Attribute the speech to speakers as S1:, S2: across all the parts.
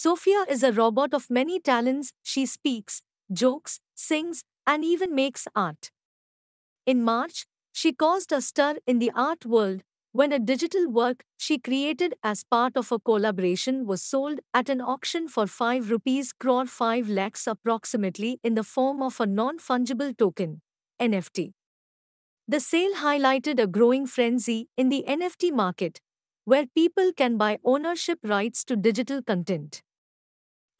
S1: Sophia is a robot of many talents. She speaks, jokes, sings, and even makes art. In March, she caused a stir in the art world when a digital work she created as part of a collaboration was sold at an auction for 5 rupees crore 5 lakhs approximately in the form of a non-fungible token, NFT. The sale highlighted a growing frenzy in the NFT market, where people can buy ownership rights to digital content.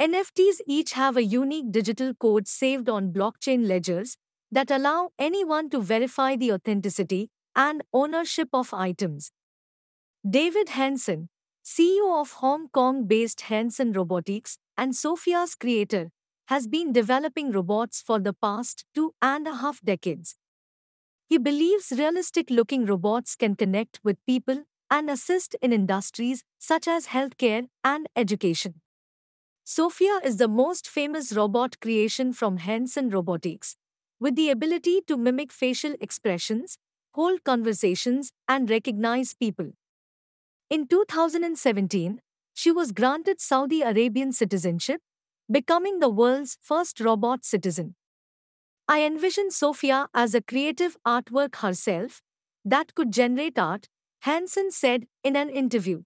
S1: NFTs each have a unique digital code saved on blockchain ledgers that allow anyone to verify the authenticity and ownership of items. David Henson, CEO of Hong Kong based Henson Robotics and Sophia's creator, has been developing robots for the past two and a half decades. He believes realistic looking robots can connect with people and assist in industries such as healthcare and education. Sophia is the most famous robot creation from Hanson Robotics, with the ability to mimic facial expressions, hold conversations, and recognize people. In 2017, she was granted Saudi Arabian citizenship, becoming the world's first robot citizen. I envision Sophia as a creative artwork herself that could generate art, Hansen said in an interview.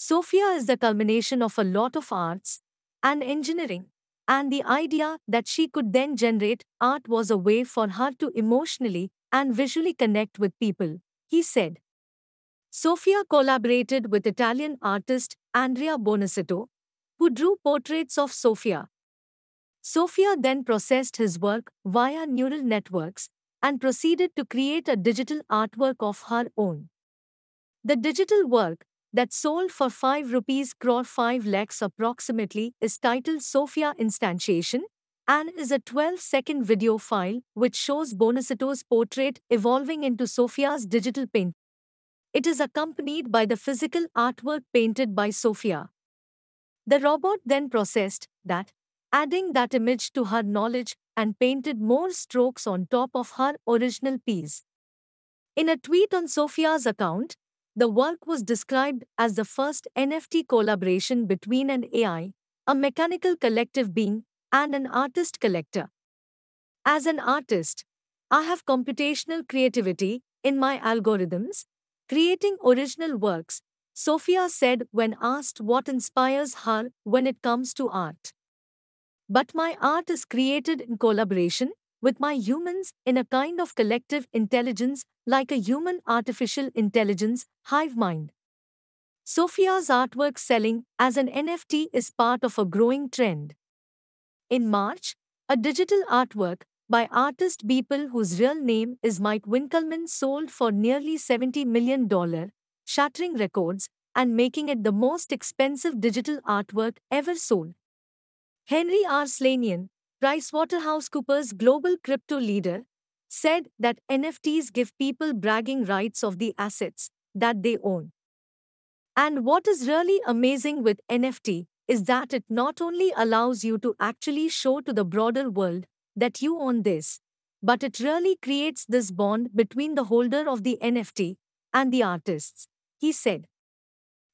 S1: Sophia is the culmination of a lot of arts and engineering, and the idea that she could then generate art was a way for her to emotionally and visually connect with people, he said. Sophia collaborated with Italian artist Andrea Bonaceto, who drew portraits of Sophia. Sophia then processed his work via neural networks and proceeded to create a digital artwork of her own. The digital work that sold for 5 rupees crore 5 lakhs approximately is titled Sophia Instantiation and is a 12-second video file which shows Bonacito's portrait evolving into Sophia's digital paint. It is accompanied by the physical artwork painted by Sophia. The robot then processed that, adding that image to her knowledge and painted more strokes on top of her original piece. In a tweet on Sophia's account, the work was described as the first NFT collaboration between an AI, a mechanical collective being, and an artist collector. As an artist, I have computational creativity in my algorithms, creating original works, Sophia said when asked what inspires her when it comes to art. But my art is created in collaboration with my humans in a kind of collective intelligence, like a human artificial intelligence, hive mind. Sophia's artwork selling as an NFT is part of a growing trend. In March, a digital artwork by artist Beeple, whose real name is Mike Winkelmann, sold for nearly $70 million, shattering records and making it the most expensive digital artwork ever sold. Henry R. Slanian, PricewaterhouseCoopers global crypto leader, said that NFTs give people bragging rights of the assets that they own. And what is really amazing with NFT is that it not only allows you to actually show to the broader world that you own this, but it really creates this bond between the holder of the NFT and the artists, he said.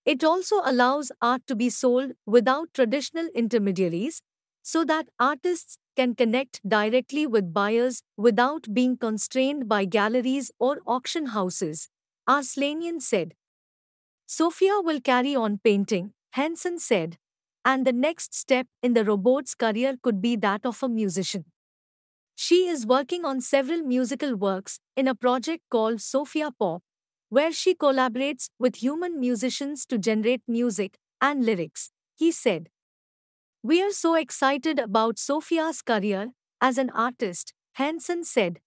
S1: It also allows art to be sold without traditional intermediaries so that artists can connect directly with buyers without being constrained by galleries or auction houses, Arslanian said. Sophia will carry on painting, Henson said, and the next step in the robot's career could be that of a musician. She is working on several musical works in a project called Sophia Pop, where she collaborates with human musicians to generate music and lyrics, he said. We are so excited about Sophia's career as an artist, Hansen said.